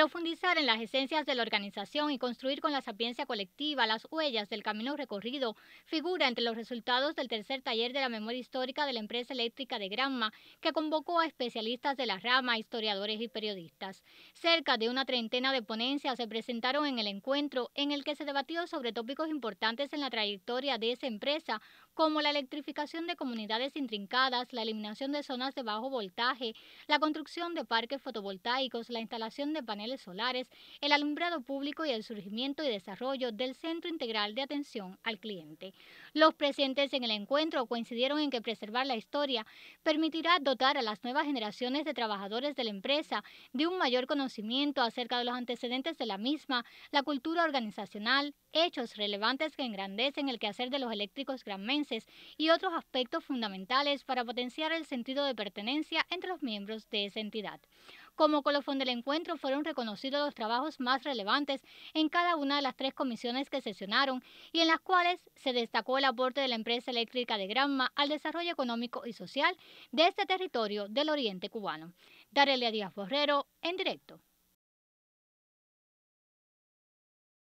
Profundizar en las esencias de la organización y construir con la sapiencia colectiva las huellas del camino recorrido figura entre los resultados del tercer taller de la memoria histórica de la empresa eléctrica de Granma, que convocó a especialistas de la rama, historiadores y periodistas. Cerca de una treintena de ponencias se presentaron en el encuentro en el que se debatió sobre tópicos importantes en la trayectoria de esa empresa, como la electrificación de comunidades intrincadas, la eliminación de zonas de bajo voltaje, la construcción de parques fotovoltaicos, la instalación de paneles solares, el alumbrado público y el surgimiento y desarrollo del Centro Integral de Atención al Cliente. Los presentes en el encuentro coincidieron en que preservar la historia permitirá dotar a las nuevas generaciones de trabajadores de la empresa de un mayor conocimiento acerca de los antecedentes de la misma, la cultura organizacional, hechos relevantes que engrandecen el quehacer de los eléctricos granmenses y otros aspectos fundamentales para potenciar el sentido de pertenencia entre los miembros de esa entidad. Como colofón del encuentro fueron reconocidos los trabajos más relevantes en cada una de las tres comisiones que sesionaron y en las cuales se destacó el aporte de la empresa eléctrica de Granma al desarrollo económico y social de este territorio del oriente cubano. Darelia Díaz Borrero, en directo.